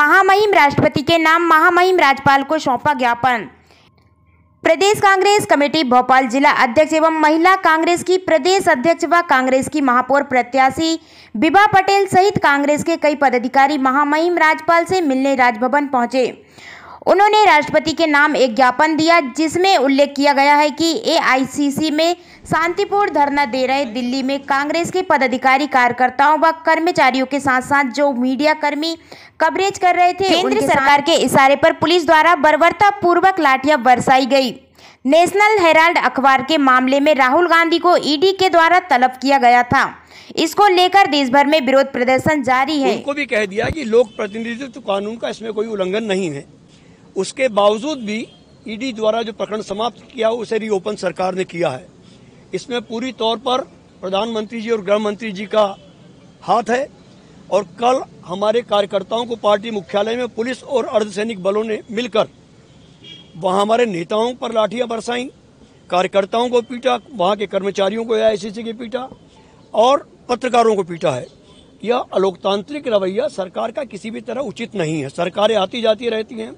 महामहिम राष्ट्रपति के नाम महामहिम राज्यपाल को सौंपा ज्ञापन प्रदेश कांग्रेस कमेटी भोपाल जिला अध्यक्ष एवं महिला कांग्रेस की प्रदेश अध्यक्ष व कांग्रेस की महापौर प्रत्याशी विभा पटेल सहित कांग्रेस के कई पदाधिकारी महामहिम राजपाल से मिलने राजभवन पहुंचे उन्होंने राष्ट्रपति के नाम एक ज्ञापन दिया जिसमें उल्लेख किया गया है कि एआईसीसी में शांतिपूर्ण धरना दे रहे दिल्ली में कांग्रेस के पदाधिकारी कार्यकर्ताओं व कर्मचारियों के साथ साथ जो मीडिया कर्मी कवरेज कर रहे थे केंद्र सरकार के इशारे पर पुलिस द्वारा बर्बरता पूर्वक लाठियां बरसाई गई नेशनल हेराल्ड अखबार के मामले में राहुल गांधी को ईडी e के द्वारा तलब किया गया था इसको लेकर देश भर में विरोध प्रदर्शन जारी है उनको भी कह दिया कि लोक प्रतिनिधित्व कानून का इसमें कोई उल्लंघन नहीं है उसके बावजूद भी ईडी e द्वारा जो प्रकरण समाप्त किया उसे रीओपन सरकार ने किया है इसमें पूरी तौर पर प्रधानमंत्री जी और गृह मंत्री जी का हाथ है और कल हमारे कार्यकर्ताओं को पार्टी मुख्यालय में पुलिस और अर्धसैनिक बलों ने मिलकर वहाँ हमारे नेताओं पर लाठियाँ बरसाई कार्यकर्ताओं को पीटा वहाँ के कर्मचारियों को या के पीटा और पत्रकारों को पीटा है यह अलोकतांत्रिक रवैया सरकार का किसी भी तरह उचित नहीं है सरकारें आती जाती रहती हैं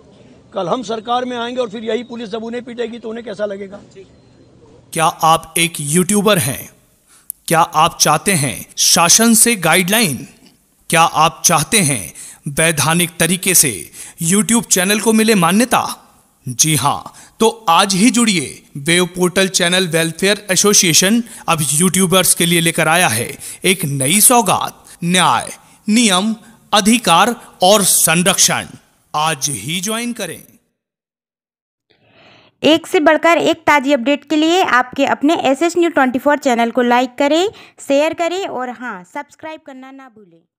कल हम सरकार में आएंगे और फिर यही पुलिस जब उन्हें पीटेगी तो उन्हें कैसा लगेगा क्या आप एक यूट्यूबर हैं क्या आप चाहते हैं शासन से गाइडलाइन क्या आप चाहते हैं वैधानिक तरीके से यूट्यूब चैनल को मिले मान्यता जी हाँ तो आज ही जुड़िए wave portal channel welfare association अब यूट्यूबर्स के लिए लेकर आया है एक नई सौगात न्याय नियम अधिकार और संरक्षण आज ही ज्वाइन करें एक से बढ़कर एक ताज़ी अपडेट के लिए आपके अपने S S news twenty four channel को लाइक करें शेयर करें और हाँ सब्सक्राइब करना ना भूलें